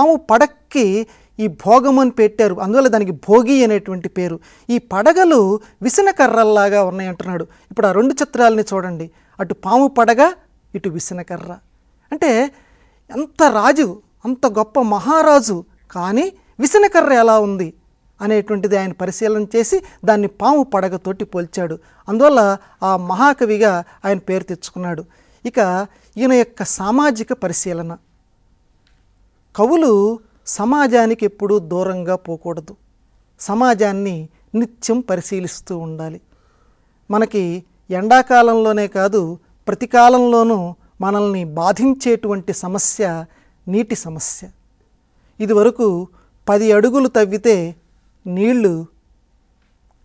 ఆమె పడక్కి ఈ భోగం అని పెట్టారు అందువల్ల దానికి భోగి అనేటువంటి పేరు ఈ పడగలు విసనకర్రల్లాగా కర్రల్లాగా ఉన్నాయంటున్నాడు ఇప్పుడు ఆ రెండు చిత్రాలని చూడండి అటు పాము పడగ ఇటు విసన కర్ర అంటే ఎంత రాజు అంత గొప్ప మహారాజు కానీ విసనకర్ర ఎలా ఉంది అనేటువంటిది ఆయన పరిశీలన చేసి దాన్ని పాము పడగతోటి పోల్చాడు అందువల్ల ఆ మహాకవిగా ఆయన పేరు తెచ్చుకున్నాడు ఇక ఈయన యొక్క సామాజిక పరిశీలన కవులు సమాజానికి ఎప్పుడూ దూరంగా పోకూడదు సమాజాన్ని నిత్యం పరిశీలిస్తూ ఉండాలి మనకి ఎండాకాలంలోనే కాదు ప్రతి కాలంలోనూ మనల్ని బాధించేటువంటి సమస్య నీటి సమస్య ఇదివరకు పది అడుగులు తవ్వితే నీళ్లు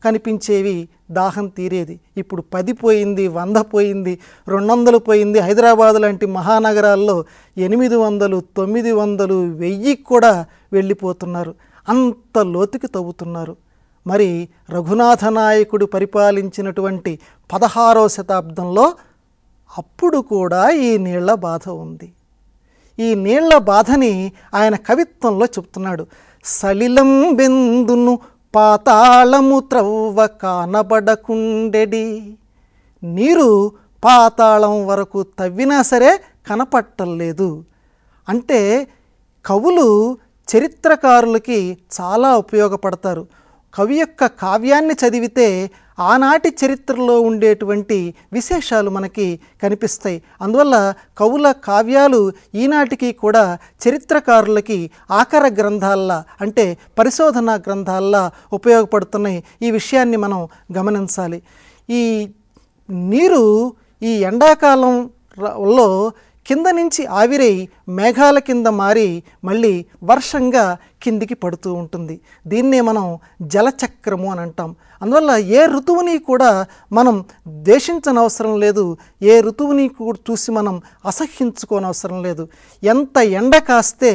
కనిపించేవి దాహం తీరేది ఇప్పుడు పది పోయింది వంద పోయింది రెండు వందలు పోయింది హైదరాబాద్ లాంటి మహానగరాల్లో ఎనిమిది వందలు తొమ్మిది వందలు వెయ్యి కూడా వెళ్ళిపోతున్నారు అంత లోతుకి తవ్వుతున్నారు మరి రఘునాథ నాయకుడు పరిపాలించినటువంటి పదహారో శతాబ్దంలో అప్పుడు కూడా ఈ నీళ్ల బాధ ఉంది ఈ నీళ్ల బాధని ఆయన కవిత్వంలో చెప్తున్నాడు సలిలం బిందును పాతాళము త్రవ్వ కానబడకుండెడి నీరు పాతాళం వరకు తవ్వినా సరే కనపట్టలేదు అంటే కవులు చరిత్రకారులకి చాలా ఉపయోగపడతారు కవి యొక్క కావ్యాన్ని చదివితే ఆనాటి చరిత్రలో ఉండేటువంటి విశేషాలు మనకి కనిపిస్తాయి అందువల్ల కవుల కావ్యాలు ఈనాటికి కూడా చరిత్రకారులకి ఆకర గ్రంథాల్లా అంటే పరిశోధనా గ్రంథాల్లా ఉపయోగపడుతున్నాయి ఈ విషయాన్ని మనం గమనించాలి ఈ నీరు ఈ ఎండాకాలంలో కింద నుంచి ఆవిరై మేఘాల కింద మారి మళ్ళీ వర్షంగా కిందికి పడుతూ ఉంటుంది దీన్నే మనం జలచక్రము అని అంటాం అందువల్ల ఏ ఋతువుని కూడా మనం ద్వేషించనవసరం లేదు ఏ ఋతువుని కూడా చూసి మనం అసహ్యించుకోనవసరం లేదు ఎంత ఎండ కాస్తే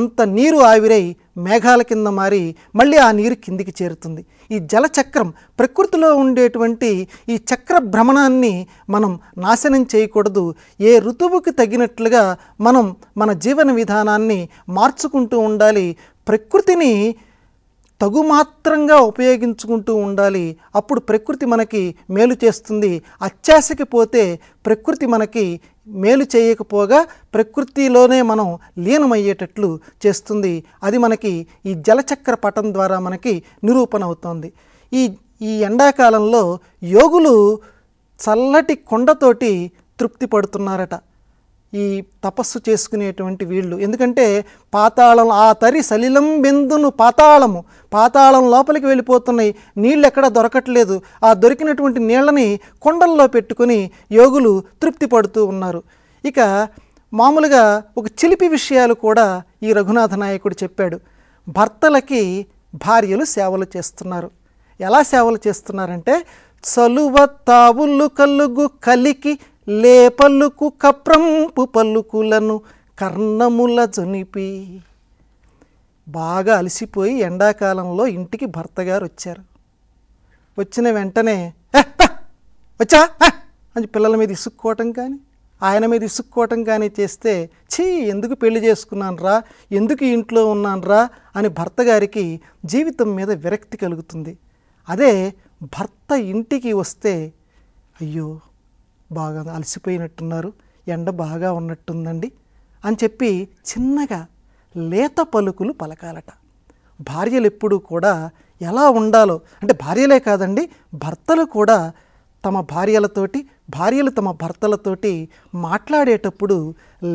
అంత నీరు ఆవిరై మేఘాల కింద మారి మళ్ళీ ఆ నీరు కిందికి చేరుతుంది ఈ జలచక్రం ప్రకృతిలో ఉండేటువంటి ఈ చక్ర భ్రమణాన్ని మనం నాశనం చేయకూడదు ఏ ఋతువుకి తగినట్లుగా మనం మన జీవన విధానాన్ని మార్చుకుంటూ ఉండాలి ప్రకృతిని తగుమాత్రంగా ఉపయోగించుకుంటూ ఉండాలి అప్పుడు ప్రకృతి మనకి మేలు చేస్తుంది అత్యాశకి పోతే ప్రకృతి మనకి మేలు చేయకపోగా ప్రకృతిలోనే మనం లీనమయ్యేటట్లు చేస్తుంది అది మనకి ఈ జలచక్ర పటం ద్వారా మనకి నిరూపణ అవుతోంది ఈ ఈ ఎండాకాలంలో యోగులు చల్లటి కొండతోటి తృప్తి పడుతున్నారట ఈ తపస్సు చేసుకునేటువంటి వీళ్ళు ఎందుకంటే పాతాళం ఆ తరి సలిలం బిందును పాతాళము పాతాళం లోపలికి వెళ్ళిపోతున్నాయి నీళ్ళు ఎక్కడ దొరకట్లేదు ఆ దొరికినటువంటి నీళ్ళని కొండల్లో పెట్టుకుని యోగులు తృప్తి పడుతూ ఉన్నారు ఇక మామూలుగా ఒక చిలిపి విషయాలు కూడా ఈ రఘునాథ నాయకుడు చెప్పాడు భర్తలకి భార్యలు సేవలు చేస్తున్నారు ఎలా సేవలు చేస్తున్నారంటే చలువ తావులు కలుగు కలికి లే పల్లుకు కప్రంపు పల్లుకులను కర్ణముల జనిపి బాగా అలసిపోయి ఎండాకాలంలో ఇంటికి భర్తగారు వచ్చారు వచ్చిన వెంటనే వచ్చా అని పిల్లల మీద ఇసుక్కోవటం కానీ ఆయన మీద ఇసుక్కోవటం కానీ చేస్తే ఛీ ఎందుకు పెళ్లి చేసుకున్నాను రా ఎందుకు ఇంట్లో ఉన్నాను రా అని భర్త గారికి జీవితం మీద విరక్తి కలుగుతుంది అదే భర్త ఇంటికి వస్తే అయ్యో బాగా అలసిపోయినట్టున్నారు ఎండ బాగా ఉన్నట్టుందండి అని చెప్పి చిన్నగా లేత పలుకులు పలకాలట భార్యలు ఎప్పుడూ కూడా ఎలా ఉండాలో అంటే భార్యలే కాదండి భర్తలు కూడా తమ భార్యలతోటి భార్యలు తమ భర్తలతోటి మాట్లాడేటప్పుడు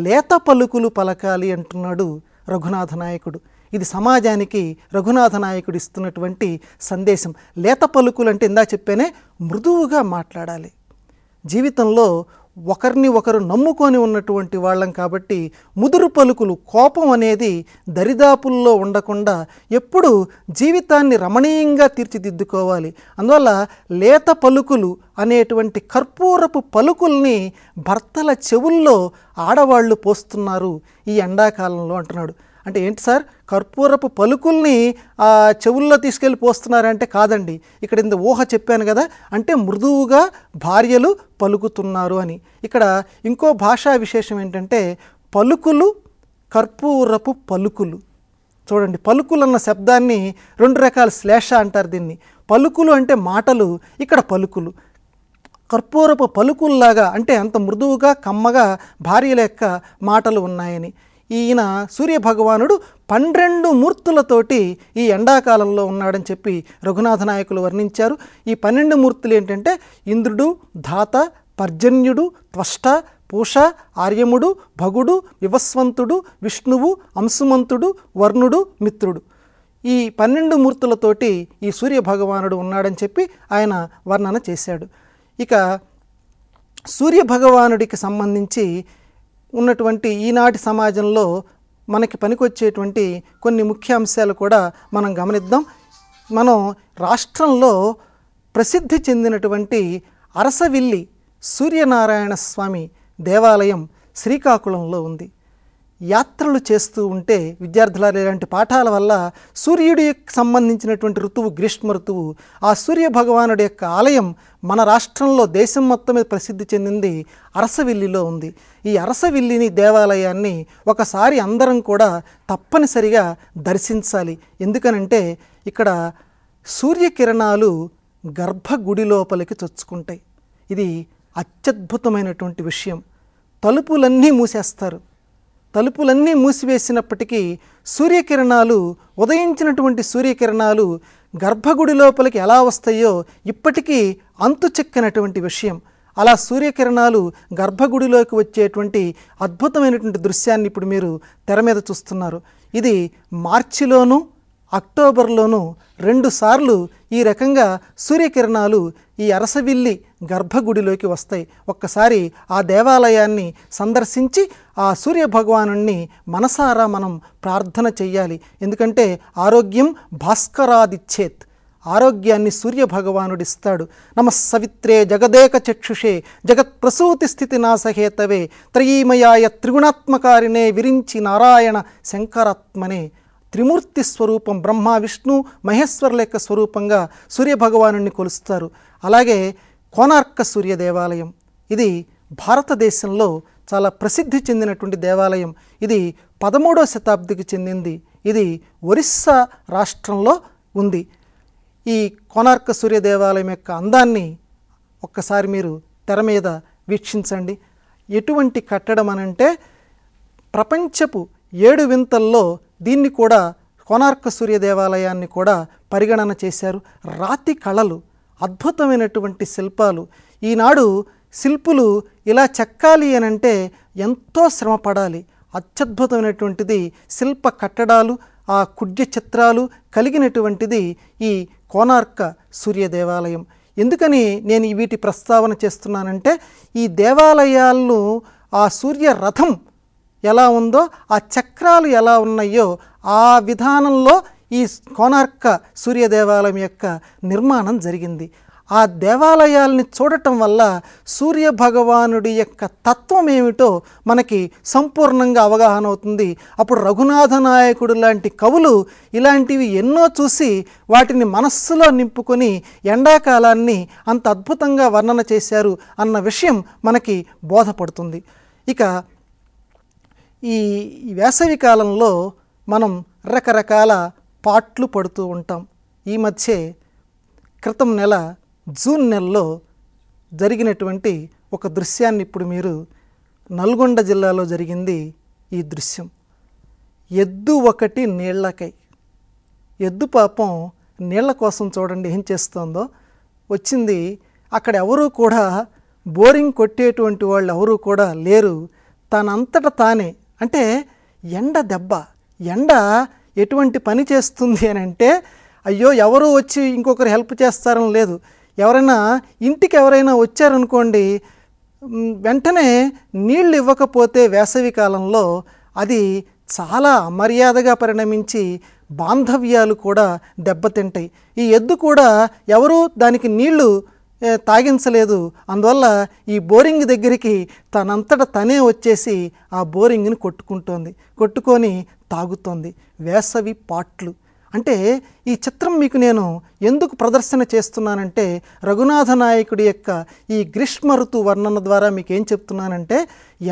లేత పలుకులు పలకాలి అంటున్నాడు రఘునాథ నాయకుడు ఇది సమాజానికి రఘునాథ నాయకుడు ఇస్తున్నటువంటి సందేశం లేత పలుకులు అంటే ఇందా చెప్పేనే మృదువుగా మాట్లాడాలి జీవితంలో ఒకరిని ఒకరు నమ్ముకొని ఉన్నటువంటి వాళ్ళం కాబట్టి ముదురు పలుకులు కోపం అనేది దరిదాపుల్లో ఉండకుండా ఎప్పుడు జీవితాన్ని రమణీయంగా తీర్చిదిద్దుకోవాలి అందువల్ల లేత పలుకులు అనేటువంటి కర్పూరపు పలుకుల్ని భర్తల చెవుల్లో ఆడవాళ్ళు పోస్తున్నారు ఈ ఎండాకాలంలో అంటున్నాడు అంటే ఏంటి సార్ కర్పూరపు పలుకుల్ని ఆ చెవుల్లో తీసుకెళ్ళి పోస్తున్నారంటే కాదండి ఇక్కడ ఇంత ఊహ చెప్పాను కదా అంటే మృదువుగా భార్యలు పలుకుతున్నారు అని ఇక్కడ ఇంకో భాషా విశేషం ఏంటంటే పలుకులు కర్పూరపు పలుకులు చూడండి పలుకులు అన్న శబ్దాన్ని రెండు రకాల శ్లేష అంటారు దీన్ని పలుకులు అంటే మాటలు ఇక్కడ పలుకులు కర్పూరపు పలుకుల్లాగా అంటే అంత మృదువుగా కమ్మగా భార్యల యొక్క మాటలు ఉన్నాయని ఈయన సూర్యభగవానుడు పన్నెండు మూర్తులతోటి ఈ ఎండాకాలంలో ఉన్నాడని చెప్పి రఘునాథ నాయకులు వర్ణించారు ఈ పన్నెండు మూర్తులు ఏంటంటే ఇంద్రుడు ధాత పర్జన్యుడు త్వష్ట పూష ఆర్యముడు భగుడు వివస్వంతుడు విష్ణువు అంశుమంతుడు వర్ణుడు మిత్రుడు ఈ పన్నెండు మూర్తులతోటి ఈ సూర్య భగవానుడు ఉన్నాడని చెప్పి ఆయన వర్ణన చేశాడు ఇక సూర్య భగవానుడికి సంబంధించి ఉన్నటువంటి ఈనాటి సమాజంలో మనకి పనికొచ్చేటువంటి కొన్ని ముఖ్య అంశాలు కూడా మనం గమనిద్దాం మనం రాష్ట్రంలో ప్రసిద్ధి చెందినటువంటి అరసవిల్లి సూర్యనారాయణ స్వామి దేవాలయం శ్రీకాకుళంలో ఉంది యాత్రలు చేస్తూ ఉంటే విద్యార్థుల ఇలాంటి పాఠాల వల్ల సూర్యుడికి సంబంధించినటువంటి ఋతువు గ్రీష్మ ఋతువు ఆ సూర్య భగవానుడి యొక్క ఆలయం మన రాష్ట్రంలో దేశం మొత్తం మీద ప్రసిద్ధి చెందింది అరసవిల్లిలో ఉంది ఈ అరసవిల్లిని దేవాలయాన్ని ఒకసారి అందరం కూడా తప్పనిసరిగా దర్శించాలి ఎందుకనంటే ఇక్కడ సూర్యకిరణాలు గర్భగుడి లోపలికి చొచ్చుకుంటాయి ఇది అత్యద్భుతమైనటువంటి విషయం తలుపులన్నీ మూసేస్తారు తలుపులన్నీ మూసివేసినప్పటికీ సూర్యకిరణాలు ఉదయించినటువంటి సూర్యకిరణాలు గర్భగుడి లోపలికి ఎలా వస్తాయో ఇప్పటికీ అంతు చెక్కనటువంటి విషయం అలా సూర్యకిరణాలు గర్భగుడిలోకి వచ్చేటువంటి అద్భుతమైనటువంటి దృశ్యాన్ని ఇప్పుడు మీరు తెర మీద చూస్తున్నారు ఇది మార్చిలోనూ అక్టోబర్లోనూ రెండుసార్లు ఈ రకంగా సూర్యకిరణాలు ఈ అరసవిల్లి గర్భగుడిలోకి వస్తాయి ఒక్కసారి ఆ దేవాలయాన్ని సందర్శించి ఆ సూర్య భగవానుణ్ణి మనసారా మనం ప్రార్థన చెయ్యాలి ఎందుకంటే ఆరోగ్యం భాస్కరాదిచ్చేత్ ఆరోగ్యాన్ని సూర్య భగవానుడిస్తాడు నమస్సవిత్రే జగదేక చక్షుషే జగత్ ప్రసూతి స్థితి నాసహేతవే త్రయీమయాయ త్రిగుణాత్మకారిణే విరించి నారాయణ శంకరాత్మనే త్రిమూర్తి స్వరూపం బ్రహ్మ విష్ణు మహేశ్వరుల యొక్క స్వరూపంగా సూర్యభగవాను కొలుస్తారు అలాగే కోనార్క సూర్య దేవాలయం ఇది భారతదేశంలో చాలా ప్రసిద్ధి చెందినటువంటి దేవాలయం ఇది పదమూడవ శతాబ్దికి చెందింది ఇది ఒరిస్సా రాష్ట్రంలో ఉంది ఈ కోనార్క సూర్య దేవాలయం యొక్క అందాన్ని ఒక్కసారి మీరు తెర మీద వీక్షించండి ఎటువంటి కట్టడం అనంటే ప్రపంచపు ఏడు వింతల్లో దీన్ని కూడా కోనార్క సూర్య దేవాలయాన్ని కూడా పరిగణన చేశారు రాతి కళలు అద్భుతమైనటువంటి శిల్పాలు ఈనాడు శిల్పులు ఇలా చెక్కాలి అని అంటే ఎంతో శ్రమ పడాలి అత్యద్భుతమైనటువంటిది శిల్ప కట్టడాలు ఆ కుడ్య చిత్రాలు కలిగినటువంటిది ఈ కోనార్క సూర్య దేవాలయం ఎందుకని నేను వీటి ప్రస్తావన చేస్తున్నానంటే ఈ దేవాలయాలను ఆ సూర్య రథం ఎలా ఉందో ఆ చక్రాలు ఎలా ఉన్నాయో ఆ విధానంలో ఈ కోనార్క సూర్య దేవాలయం యొక్క నిర్మాణం జరిగింది ఆ దేవాలయాల్ని చూడటం వల్ల సూర్య భగవానుడి యొక్క తత్వం ఏమిటో మనకి సంపూర్ణంగా అవగాహన అవుతుంది అప్పుడు రఘునాథ నాయకుడు లాంటి కవులు ఇలాంటివి ఎన్నో చూసి వాటిని మనస్సులో నింపుకొని ఎండాకాలాన్ని అంత అద్భుతంగా వర్ణన చేశారు అన్న విషయం మనకి బోధపడుతుంది ఇక ఈ వేసవి కాలంలో మనం రకరకాల పాట్లు పడుతూ ఉంటాం ఈ మధ్య క్రితం నెల జూన్ నెలలో జరిగినటువంటి ఒక దృశ్యాన్ని ఇప్పుడు మీరు నల్గొండ జిల్లాలో జరిగింది ఈ దృశ్యం ఎద్దు ఒకటి నీళ్లకై ఎద్దు పాపం నీళ్ల కోసం చూడండి ఏం చేస్తుందో వచ్చింది అక్కడ ఎవరూ కూడా బోరింగ్ కొట్టేటువంటి వాళ్ళు ఎవరూ కూడా లేరు తనంతట తానే అంటే ఎండ దెబ్బ ఎండ ఎటువంటి పని చేస్తుంది అని అంటే అయ్యో ఎవరు వచ్చి ఇంకొకరు హెల్ప్ చేస్తారని లేదు ఎవరైనా ఇంటికి ఎవరైనా వచ్చారనుకోండి వెంటనే నీళ్ళు ఇవ్వకపోతే వేసవి కాలంలో అది చాలా అమర్యాదగా పరిణమించి బాంధవ్యాలు కూడా దెబ్బతింటాయి ఈ ఎద్దు కూడా ఎవరు దానికి నీళ్లు తాగించలేదు అందువల్ల ఈ బోరింగ్ దగ్గరికి తనంతట తనే వచ్చేసి ఆ బోరింగ్ని కొట్టుకుంటోంది కొట్టుకొని తాగుతోంది వేసవి పాట్లు అంటే ఈ చిత్రం మీకు నేను ఎందుకు ప్రదర్శన చేస్తున్నానంటే రఘునాథ నాయకుడి యొక్క ఈ గ్రీష్మ ఋతు వర్ణన ద్వారా మీకు ఏం చెప్తున్నానంటే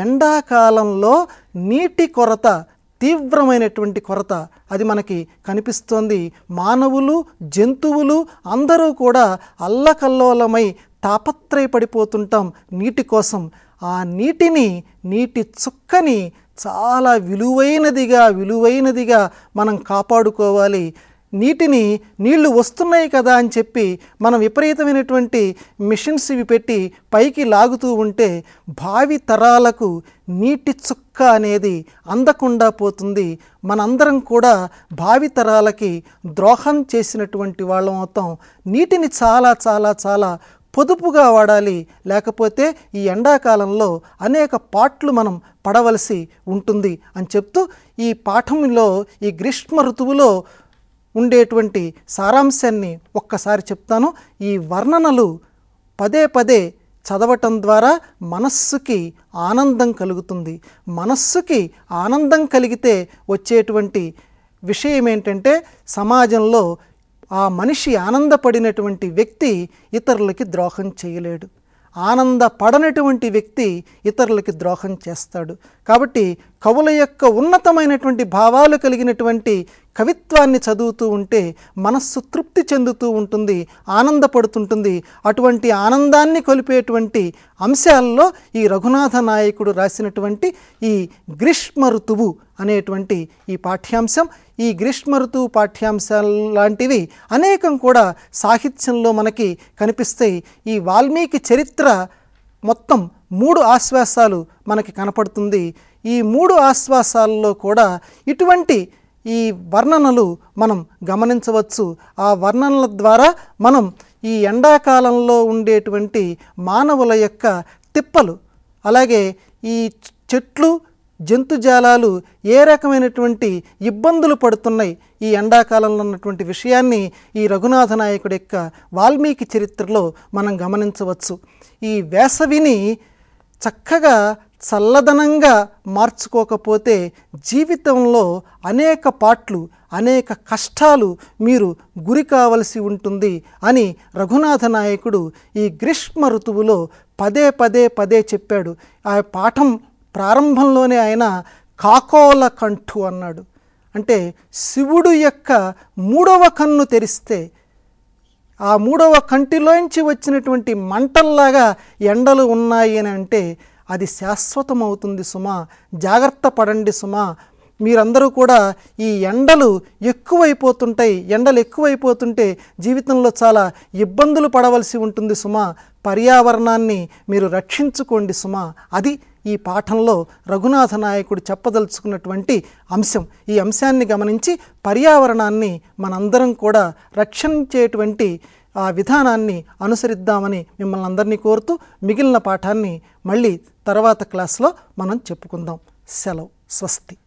ఎండాకాలంలో నీటి కొరత తీవ్రమైనటువంటి కొరత అది మనకి కనిపిస్తోంది మానవులు జంతువులు అందరూ కూడా అల్లకల్లోలమై తాపత్రయపడిపోతుంటాం నీటి కోసం ఆ నీటిని నీటి చుక్కని చాలా విలువైనదిగా విలువైనదిగా మనం కాపాడుకోవాలి నీటిని నీళ్లు వస్తున్నాయి కదా అని చెప్పి మనం విపరీతమైనటువంటి మిషన్స్ ఇవి పెట్టి పైకి లాగుతూ ఉంటే భావి తరాలకు నీటి చుక్క అనేది అందకుండా పోతుంది మనందరం కూడా భావి తరాలకి ద్రోహం చేసినటువంటి వాళ్ళం అవుతాం నీటిని చాలా చాలా చాలా పొదుపుగా వాడాలి లేకపోతే ఈ ఎండాకాలంలో అనేక పాట్లు మనం పడవలసి ఉంటుంది అని చెప్తూ ఈ పాఠంలో ఈ గ్రీష్మ ఋతువులో ఉండేటువంటి సారాంశాన్ని ఒక్కసారి చెప్తాను ఈ వర్ణనలు పదే పదే చదవటం ద్వారా మనస్సుకి ఆనందం కలుగుతుంది మనస్సుకి ఆనందం కలిగితే వచ్చేటువంటి విషయం ఏంటంటే సమాజంలో ఆ మనిషి ఆనందపడినటువంటి వ్యక్తి ఇతరులకి ద్రోహం చేయలేడు ఆనందపడనటువంటి వ్యక్తి ఇతరులకి ద్రోహం చేస్తాడు కాబట్టి కవుల యొక్క ఉన్నతమైనటువంటి భావాలు కలిగినటువంటి కవిత్వాన్ని చదువుతూ ఉంటే మనస్సు తృప్తి చెందుతూ ఉంటుంది ఆనందపడుతుంటుంది అటువంటి ఆనందాన్ని కొలిపేటువంటి అంశాల్లో ఈ రఘునాథ నాయకుడు రాసినటువంటి ఈ గ్రీష్మ ఋతువు అనేటువంటి ఈ పాఠ్యాంశం ఈ గ్రీష్మ ఋతువు పాఠ్యాంశాల లాంటివి అనేకం కూడా సాహిత్యంలో మనకి కనిపిస్తాయి ఈ వాల్మీకి చరిత్ర మొత్తం మూడు ఆశ్వాసాలు మనకి కనపడుతుంది ఈ మూడు ఆశ్వాసాల్లో కూడా ఇటువంటి ఈ వర్ణనలు మనం గమనించవచ్చు ఆ వర్ణనల ద్వారా మనం ఈ ఎండాకాలంలో ఉండేటువంటి మానవుల యొక్క తిప్పలు అలాగే ఈ చెట్లు జంతుజాలాలు ఏ రకమైనటువంటి ఇబ్బందులు పడుతున్నాయి ఈ ఎండాకాలంలో ఉన్నటువంటి విషయాన్ని ఈ రఘునాథ నాయకుడి యొక్క వాల్మీకి చరిత్రలో మనం గమనించవచ్చు ఈ వేసవిని చక్కగా చల్లదనంగా మార్చుకోకపోతే జీవితంలో అనేక పాట్లు అనేక కష్టాలు మీరు గురి కావలసి ఉంటుంది అని రఘునాథ నాయకుడు ఈ గ్రీష్మ ఋతువులో పదే పదే పదే చెప్పాడు ఆ పాఠం ప్రారంభంలోనే ఆయన కాకోల కంఠు అన్నాడు అంటే శివుడు యొక్క మూడవ కన్ను తెరిస్తే ఆ మూడవ కంటిలోంచి వచ్చినటువంటి మంటల్లాగా ఎండలు ఉన్నాయి అని అంటే అది శాశ్వతం అవుతుంది సుమా జాగ్రత్త పడండి సుమా మీరందరూ కూడా ఈ ఎండలు ఎక్కువైపోతుంటాయి ఎండలు ఎక్కువైపోతుంటే జీవితంలో చాలా ఇబ్బందులు పడవలసి ఉంటుంది సుమా పర్యావరణాన్ని మీరు రక్షించుకోండి సుమా అది ఈ పాఠంలో రఘునాథ నాయకుడు చెప్పదలుచుకున్నటువంటి అంశం ఈ అంశాన్ని గమనించి పర్యావరణాన్ని మనందరం కూడా రక్షించేటువంటి ఆ విధానాన్ని అనుసరిద్దామని మిమ్మల్ని అందరినీ కోరుతూ మిగిలిన పాఠాన్ని మళ్ళీ తర్వాత క్లాస్లో మనం చెప్పుకుందాం సెలవు స్వస్తి